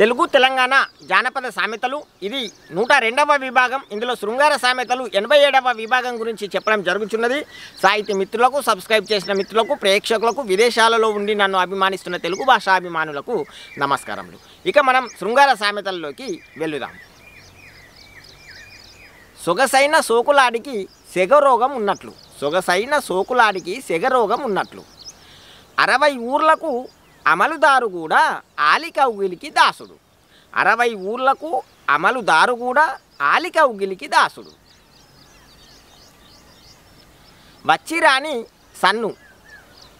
తెలుగు తెలంగాణ జానపద సామెతలు ఇది నూట రెండవ విభాగం ఇందులో శృంగార సామెతలు ఎనభై ఏడవ విభాగం గురించి చెప్పడం జరుగుతున్నది సాహిత్య మిత్రులకు సబ్స్క్రైబ్ చేసిన మిత్రులకు ప్రేక్షకులకు విదేశాలలో ఉండి నన్ను అభిమానిస్తున్న తెలుగు భాషాభిమానులకు నమస్కారములు ఇక మనం శృంగార సామెతల్లోకి వెళ్ళుదాం సొగసైన సోకులాడికి సెగరోగం ఉన్నట్లు సొగసైన సోకులాడికి సెగరోగం ఉన్నట్లు అరవై ఊర్లకు అమలుదారు కూడా ఆలిక ఉగిలికి దాసుడు అరవై ఊర్లకు అమలుదారు కూడా ఆలిక ఉగిలికి దాసుడు వచ్చిరాని సన్ను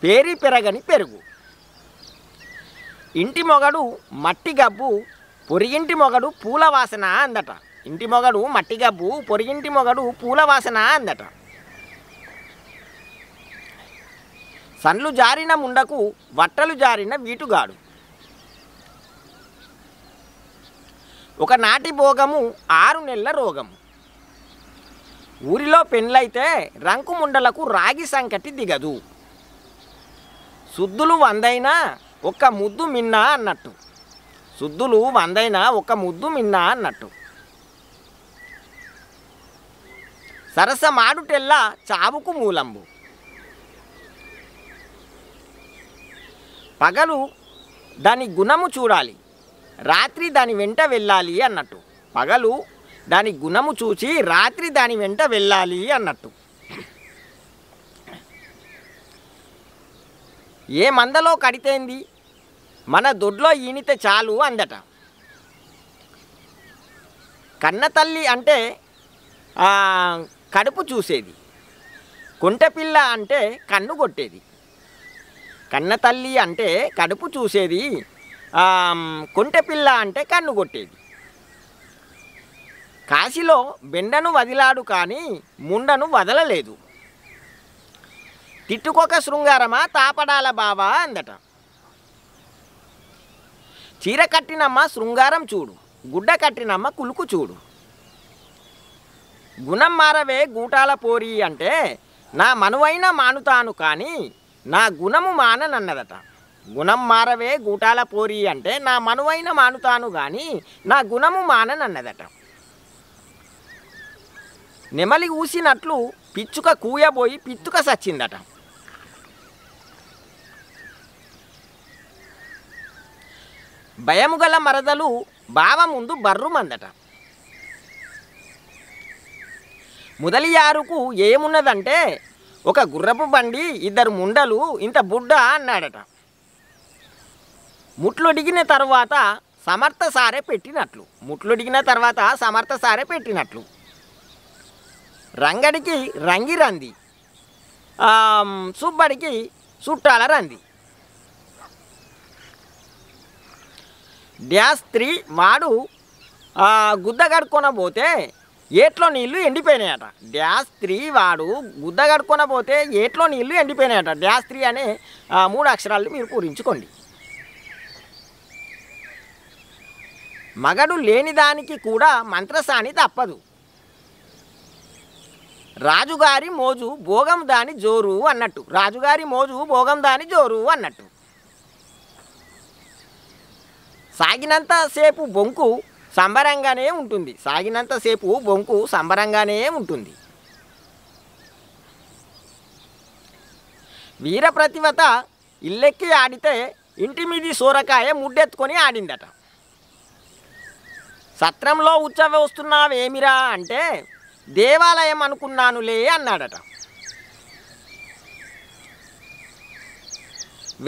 పేరి పెరగని పెరుగు ఇంటి మొగడు మట్టి గబ్బు పొరిగింటి మొగడు పూల వాసన అందట ఇంటి మొగడు మట్టి గబ్బు పొరిగింటి మొగడు పూల వాసన అందట సన్లు జారిన ముండకు వట్టలు జారిన వీటుగాడు ఒక నాటి భోగము ఆరు నెలల రోగము ఊరిలో పెండ్లైతే రంకుముండలకు రాగి సంకటి దిగదు శుద్ధులు వందైనా ఒక ముద్దు మిన్నా అన్నట్టు శుద్ధులు వందైనా ఒక ముద్దు మిన్నా అన్నట్టు సరసమాడుటెల్లా చావుకు మూలంబు పగలు దాని గుణము చూడాలి రాత్రి దాని వెంట వెళ్ళాలి అన్నట్టు పగలు దాని గుణము చూసి రాత్రి దాని వెంట వెళ్ళాలి అన్నట్టు ఏ మందలో కడితేంది మన దొడ్లో ఈనితే చాలు అందట కన్నతల్లి అంటే కడుపు చూసేది కుంటపిల్ల అంటే కన్ను కొట్టేది కన్న తల్లి అంటే కడుపు చూసేది కొంటెపిల్ల అంటే కన్ను కొట్టేది కాశీలో బెండను వదిలాడు కానీ ముండను వదలలేదు తిట్టుకొక శృంగారమా తాపడాల బావా అందట చీర కట్టినమ్మ శృంగారం చూడు గుడ్డ కట్టినమ్మ కులుకు చూడు గుణం మారవే గూటాల పోరి అంటే నా మనువైన మానుతాను కానీ నా గుణము మాననన్నదట గుణం మారవే గూటాల పోరి అంటే నా మనువైన మానుతాను కానీ నా గుణము మాననన్నదట నెమలి ఊసినట్లు పిచ్చుక కూయబోయి పిచ్చుక సచ్చిందట భయముగల మరదలు బావ ముందు బర్రుమందట ముదలియారుకు ఏమున్నదంటే ఒక గుర్రపు బండి ఇద్దరు ముండలు ఇంత బుడ్డ అన్నాడట ముట్లొడిగిన తర్వాత సమర్థ సారే పెట్టినట్లు ముట్లుడిగిన తర్వాత సమర్థ సారే పెట్టినట్లు రంగడికి రంగి రంది సుబ్బడికి చుట్టాల రంది డ్యాస్ త్రీ మాడు గుద్ద కడుక్కొనబోతే ఏట్లో నీళ్లు ఎండిపోయినాయట డ్యాస్ త్రీ వాడు గుద్ద కడుక్కొని పోతే ఏట్లో నీళ్లు ఎండిపోయినాయట డ్యాస్ త్రీ అనే మూడు అక్షరాలు మీరు పూరించుకోండి మగడు లేనిదానికి కూడా మంత్రసాని తప్పదు రాజుగారి మోజు భోగం దాని జోరు అన్నట్టు రాజుగారి మోజు భోగం దాని జోరు అన్నట్టు సాగినంతసేపు బొంకు సంబరంగానే ఉంటుంది సాగినంతసేపు బొంకు సంబరంగానే ఉంటుంది వీరప్రతివత ఇల్లెక్కి ఆడితే ఇంటి మీది సోరకాయ ముడ్డెత్తుకొని ఆడిందట సత్రంలో ఉత్సవ వస్తున్నావేమిరా అంటే దేవాలయం అనుకున్నానులే అన్నాడట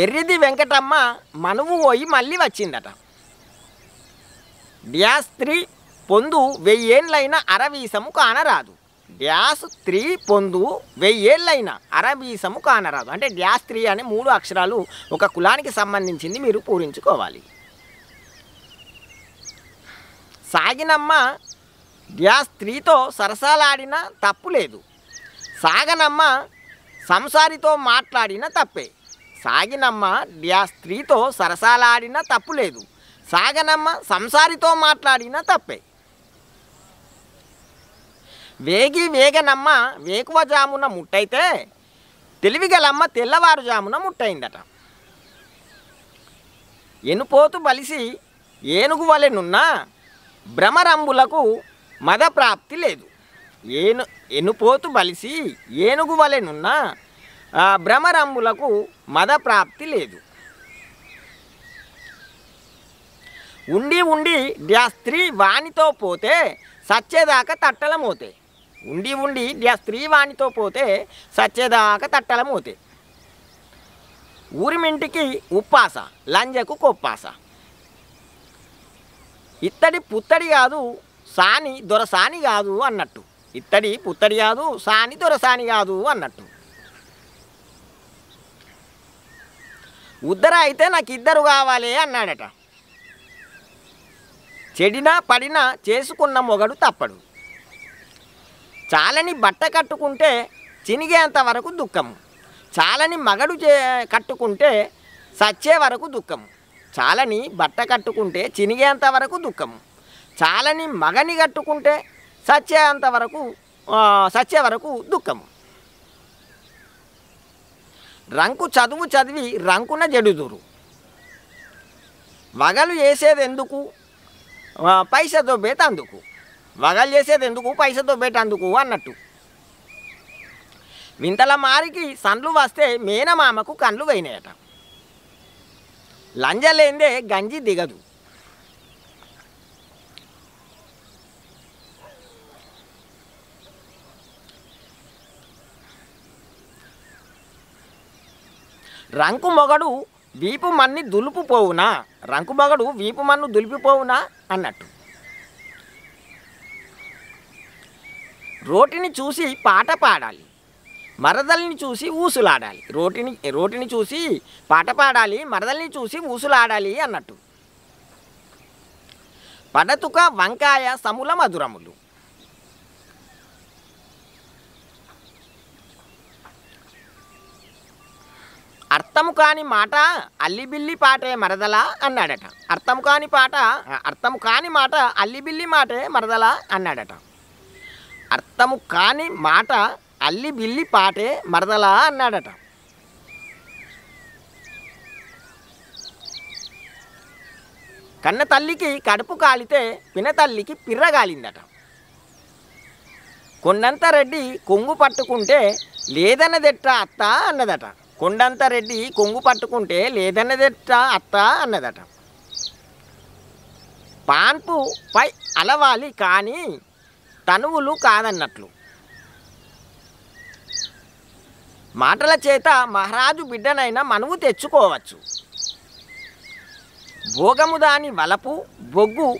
వెర్రిది వెంకటమ్మ మనువు పోయి మళ్ళీ వచ్చిందట డ్యాస్త్రి త్రీ పొందు వెయ్యేళ్ళైన అరవీసము కానరాదు డ్యాస్ త్రీ పొందు వెయ్యేళ్ళైన అరవీసము కానరాదు అంటే డ్యాస్ త్రీ అనే మూడు అక్షరాలు ఒక కులానికి సంబంధించింది మీరు పూరించుకోవాలి సాగినమ్మ డ్యాస్ త్రీతో సరసాలాడిన తప్పు లేదు సాగనమ్మ సంసారితో మాట్లాడిన తప్పే సాగినమ్మ డ్యాస్ త్రీతో సరసాలాడిన తప్పు లేదు సాగనమ్మ సంసారితో మాట్లాడిన తప్పే వేగి వేగనమ్మ జామున ముట్టయితే తెలివిగలమ్మ తెల్లవారుజామున ముట్టయిందట ఎనుపోతు బలిసి ఏనుగు వలెనున్నా భ్రమరంబులకు మదప్రాప్తి లేదు ఏను ఎనుపోతు బలిసి ఏనుగు వలెనున్నా భ్రమరంబులకు మదప్రాప్తి లేదు ఉండి ఉండి డ్యా స్త్రీ వాణితో పోతే సచ్చేదాకా తట్టలమవుతాయి ఉండి ఉండి డ్యా స్త్రీ వాణితో పోతే సచ్చేదాకా అవుతాయి ఊరిమింటికి ఉప్పాస లంజకు కొప్పాస ఇత్తడి పుత్తడి కాదు సాని దొరసాని కాదు అన్నట్టు ఇత్తడి పుత్తడి కాదు సాని దొరసాని కాదు అన్నట్టు ఉద్దర అయితే నాకు ఇద్దరు కావాలి అన్నాడట చెడినా పడినా చేసుకున్న మొగడు తప్పడు చాలని బట్ట కట్టుకుంటే చినిగేంత వరకు దుఃఖము చాలని మగడు చే కట్టుకుంటే సచ్చే వరకు దుఃఖము చాలని బట్ట కట్టుకుంటే చినిగేంత వరకు దుఃఖము చాలని మగని కట్టుకుంటే సచ్చేంత వరకు సచ్చే వరకు దుఃఖము రంకు చదువు చదివి రంకున జడుదురు వగలు ఎందుకు పైసతో అందుకు వగలు చేసేది ఎందుకు పైసతో అందుకు అన్నట్టు వింతల మారికి సండ్లు వస్తే మేనమామకు కండ్లు పోయినాయట లంజలేందే గంజి దిగదు రంకు మొగడు వీపు మన్ని దులుపుపోవునా రంకు మొగడు వీపు మన్ను దులిపిపోవునా అన్నట్టు రోటిని చూసి పాట పాడాలి మరదల్ని చూసి ఊసులాడాలి రోటిని రోటిని చూసి పాట పాడాలి మరదల్ని చూసి ఊసులాడాలి అన్నట్టు పడతుక వంకాయ సముల మధురములు అర్థము కాని మాట అల్లిబిల్లి పాటే మరదలా అన్నాడట అర్థం కాని పాట అర్థం కాని మాట అల్లిబిల్లి మాటే మరదలా అన్నాడట అర్థము కాని మాట అల్లిబిల్లి పాటే మరదలా అన్నాడట కన్న తల్లికి కడుపు కాలితే పినతల్లికి పిర్రగాలిందట కొండంత రెడ్డి కొంగు పట్టుకుంటే లేదన్నదెట్ట అత్త అన్నదట కొండంత రెడ్డి కొంగు పట్టుకుంటే లేదన్నదట అత్త అన్నదట పాన్పు పై అలవాలి కానీ తనువులు కాదన్నట్లు మాటల చేత మహారాజు బిడ్డనైన మనువు తెచ్చుకోవచ్చు భోగము దాని వలపు బొగ్గు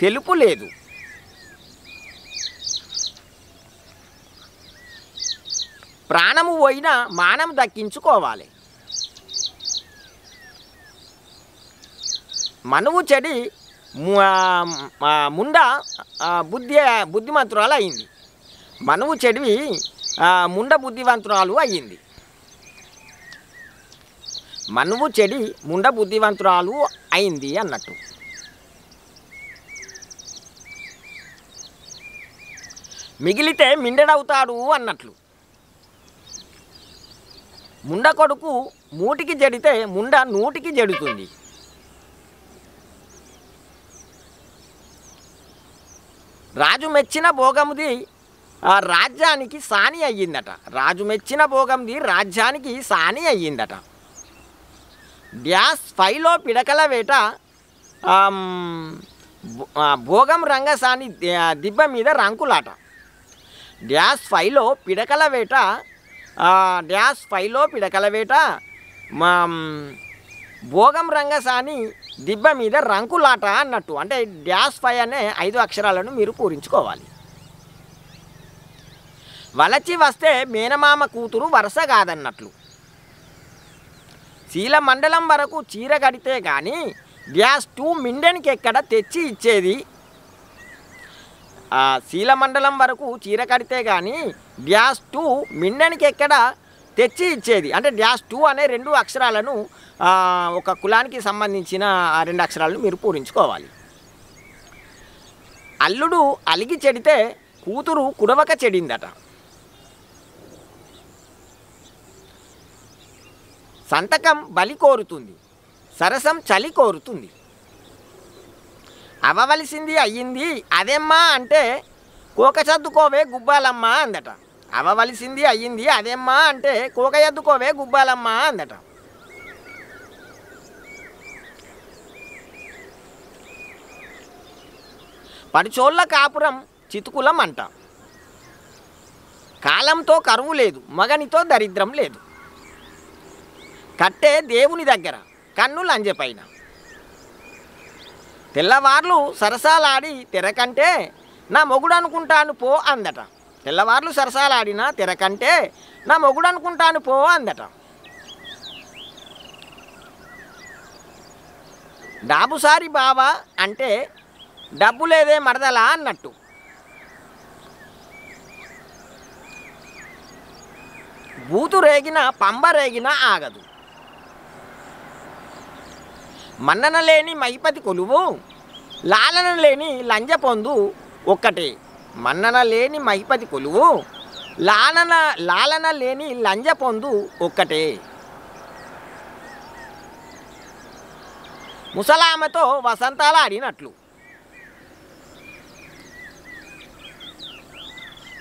తెలుపు లేదు ప్రాణము పోయినా మానం దక్కించుకోవాలి మనువు చెడి ముండ బుద్ధి బుద్ధిమంతురాలు అయింది మనువు చెడివి ముండ బుద్ధివంతురాలు అయ్యింది మనువు చెడి ముండ బుద్ధివంతురాలు అయింది అన్నట్టు మిగిలితే మిండెడవుతాడు అన్నట్లు ముండ కొడుకు మూటికి జడితే ముండ నూటికి జడుతుంది రాజు మెచ్చిన భోగముది ఆ రాజ్యానికి సాని అయ్యిందట రాజు మెచ్చిన భోగంది రాజ్యానికి సాని అయ్యిందట డ్యాస్ ఫైలో పిడకల వేట భోగం రంగసాని దిబ్బ మీద రంకులాట డ్యాస్ ఫైలో పిడకల వేట డ్యాష్ ఫైవ్లో పిడకలవేట మా భోగం రంగసాని దిబ్బ మీద రంకులాట అన్నట్టు అంటే డ్యాష్ ఫైవ్ అనే ఐదు అక్షరాలను మీరు పూరించుకోవాలి వలచి వస్తే మేనమామ కూతురు వరస కాదన్నట్లు శీల మండలం వరకు చీర కడితే కానీ గ్యాస్ టూ మిండెన్కి ఎక్కడ తెచ్చి ఇచ్చేది శీలమండలం వరకు చీర కడితే కానీ డ్యాష్ టూ మిన్ననికి ఎక్కడ తెచ్చి ఇచ్చేది అంటే డ్యాష్ టూ అనే రెండు అక్షరాలను ఒక కులానికి సంబంధించిన ఆ రెండు అక్షరాలను మీరు పూరించుకోవాలి అల్లుడు అలిగి చెడితే కూతురు కుడవక చెడిందట సంతకం బలి కోరుతుంది సరసం చలి కోరుతుంది అవ్వవలసింది అయ్యింది అదేమ్మా అంటే కోక చద్దుకోవే గుబ్బాలమ్మా అందట అవ్వవలసింది అయ్యింది అదేమ్మా అంటే కోక ఎద్దుకోవే గుబ్బాలమ్మా అందట పడిచోళ్ళ కాపురం చితుకులం అంట కాలంతో కరువు లేదు మగనితో దరిద్రం లేదు కట్టే దేవుని దగ్గర కన్నులు లంజపైన తెల్లవార్లు సరసాలాడి తెరకంటే నా మొగుడు అనుకుంటాను పో అందట తెల్లవార్లు సరసాలాడిన తెరకంటే నా మొగుడు అనుకుంటాను పో అందట డాబుసారి బావా అంటే డబ్బు లేదే మడదలా అన్నట్టు బూతు రేగిన పంబ రేగిన ఆగదు మన్ననలేని మైపతి కొలువు లాలన లేని లంజ పొందు ఒక్కటి మన్నన లేని మహిపతి కొలువు లాలన లాలన లేని లంజ పొందు ఒక్కటే ముసలామెతో వసంతాలు ఆడినట్లు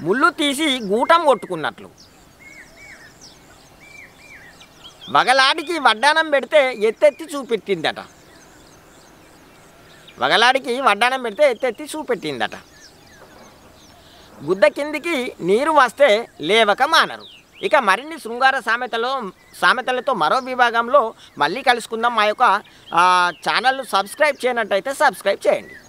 ముళ్ళు తీసి గూటం కొట్టుకున్నట్లు వగలాడికి వడ్డానం పెడితే ఎత్తెత్తి చూపెట్టిందట వగలాడికి వడ్డానం పెడితే ఎత్తెత్తి చూపెట్టిందట గుద్ద కిందికి నీరు వస్తే లేవక మానరు ఇక మరిన్ని శృంగార సామెతలో సామెతలతో మరో విభాగంలో మళ్ళీ కలుసుకుందాం మా యొక్క ఛానల్ సబ్స్క్రైబ్ చేయనట్టయితే సబ్స్క్రైబ్ చేయండి